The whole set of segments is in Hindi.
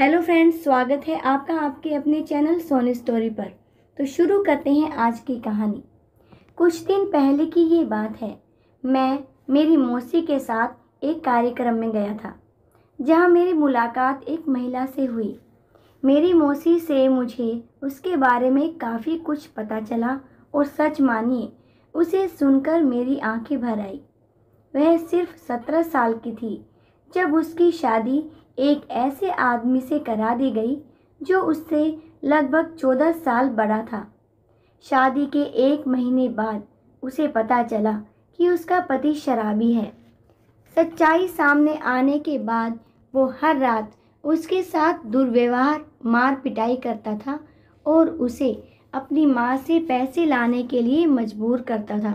हेलो फ्रेंड्स स्वागत है आपका आपके अपने चैनल सोनी स्टोरी पर तो शुरू करते हैं आज की कहानी कुछ दिन पहले की ये बात है मैं मेरी मौसी के साथ एक कार्यक्रम में गया था जहाँ मेरी मुलाकात एक महिला से हुई मेरी मौसी से मुझे उसके बारे में काफ़ी कुछ पता चला और सच मानिए उसे सुनकर मेरी आंखें भर आई वह सिर्फ सत्रह साल की थी जब उसकी शादी एक ऐसे आदमी से करा दी गई जो उससे लगभग चौदह साल बड़ा था शादी के एक महीने बाद उसे पता चला कि उसका पति शराबी है सच्चाई सामने आने के बाद वो हर रात उसके साथ दुर्व्यवहार मार पिटाई करता था और उसे अपनी माँ से पैसे लाने के लिए मजबूर करता था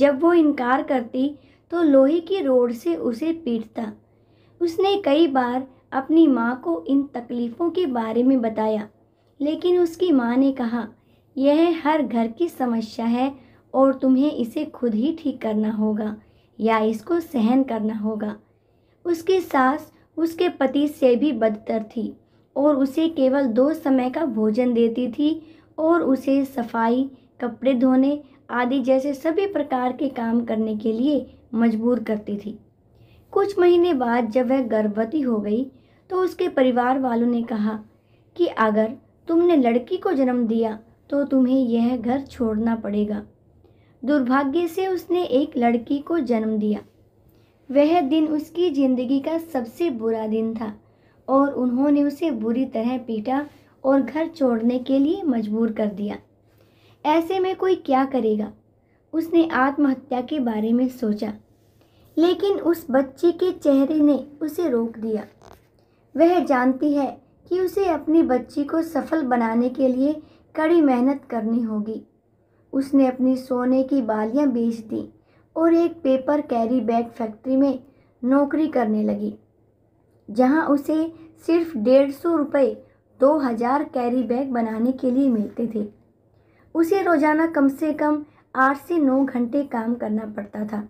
जब वो इनकार करती तो लोहे की रोड से उसे पीटता उसने कई बार अपनी माँ को इन तकलीफ़ों के बारे में बताया लेकिन उसकी माँ ने कहा यह हर घर की समस्या है और तुम्हें इसे खुद ही ठीक करना होगा या इसको सहन करना होगा उसकी सास उसके पति से भी बदतर थी और उसे केवल दो समय का भोजन देती थी और उसे सफाई कपड़े धोने आदि जैसे सभी प्रकार के काम करने के लिए मजबूर करती थी कुछ महीने बाद जब वह गर्भवती हो गई तो उसके परिवार वालों ने कहा कि अगर तुमने लड़की को जन्म दिया तो तुम्हें यह घर छोड़ना पड़ेगा दुर्भाग्य से उसने एक लड़की को जन्म दिया वह दिन उसकी ज़िंदगी का सबसे बुरा दिन था और उन्होंने उसे बुरी तरह पीटा और घर छोड़ने के लिए मजबूर कर दिया ऐसे में कोई क्या करेगा उसने आत्महत्या के बारे में सोचा लेकिन उस बच्चे के चेहरे ने उसे रोक दिया वह जानती है कि उसे अपनी बच्ची को सफल बनाने के लिए कड़ी मेहनत करनी होगी उसने अपनी सोने की बालियां बेच दी और एक पेपर कैरी बैग फैक्ट्री में नौकरी करने लगी जहां उसे सिर्फ डेढ़ सौ रुपये दो हज़ार कैरी बैग बनाने के लिए मिलते थे उसे रोज़ाना कम से कम आठ से नौ घंटे काम करना पड़ता था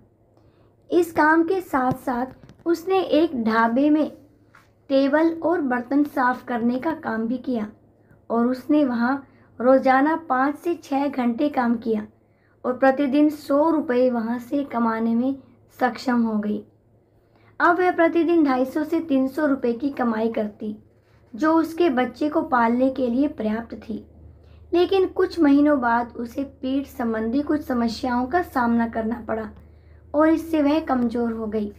इस काम के साथ साथ उसने एक ढाबे में टेबल और बर्तन साफ करने का काम भी किया और उसने वहाँ रोज़ाना पाँच से छः घंटे काम किया और प्रतिदिन सौ रुपये वहाँ से कमाने में सक्षम हो गई अब वह प्रतिदिन ढाई सौ से तीन सौ रुपये की कमाई करती जो उसके बच्चे को पालने के लिए पर्याप्त थी लेकिन कुछ महीनों बाद उसे पीठ संबंधी कुछ समस्याओं का सामना करना पड़ा और इससे वह कमज़ोर हो गई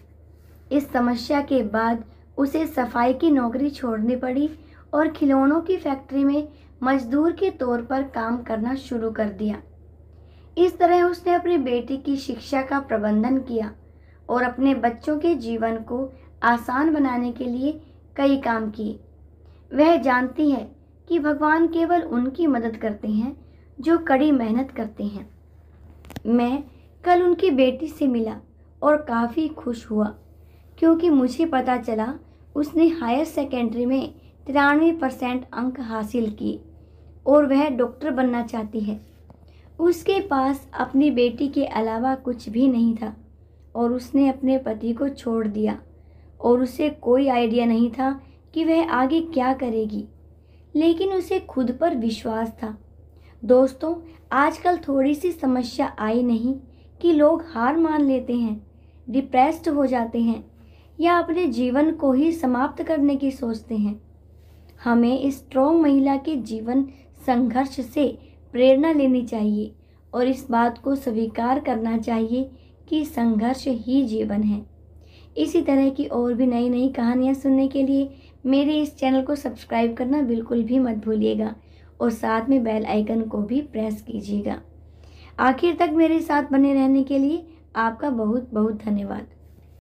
इस समस्या के बाद उसे सफाई की नौकरी छोड़नी पड़ी और खिलौनों की फैक्ट्री में मजदूर के तौर पर काम करना शुरू कर दिया इस तरह उसने अपनी बेटी की शिक्षा का प्रबंधन किया और अपने बच्चों के जीवन को आसान बनाने के लिए कई काम किए वह जानती है कि भगवान केवल उनकी मदद करते हैं जो कड़ी मेहनत करते हैं मैं कल उनकी बेटी से मिला और काफ़ी खुश हुआ क्योंकि मुझे पता चला उसने हायर सेकेंडरी में तिरानवे परसेंट अंक हासिल किए और वह डॉक्टर बनना चाहती है उसके पास अपनी बेटी के अलावा कुछ भी नहीं था और उसने अपने पति को छोड़ दिया और उसे कोई आइडिया नहीं था कि वह आगे क्या करेगी लेकिन उसे खुद पर विश्वास था दोस्तों आजकल थोड़ी सी समस्या आई नहीं कि लोग हार मान लेते हैं डिप्रेस्ड हो जाते हैं या अपने जीवन को ही समाप्त करने की सोचते हैं हमें इस स्ट्रोंग महिला के जीवन संघर्ष से प्रेरणा लेनी चाहिए और इस बात को स्वीकार करना चाहिए कि संघर्ष ही जीवन है इसी तरह की और भी नई नई कहानियाँ सुनने के लिए मेरे इस चैनल को सब्सक्राइब करना बिल्कुल भी मत भूलिएगा और साथ में बेल आइकन को भी प्रेस कीजिएगा आखिर तक मेरे साथ बने रहने के लिए आपका बहुत बहुत धन्यवाद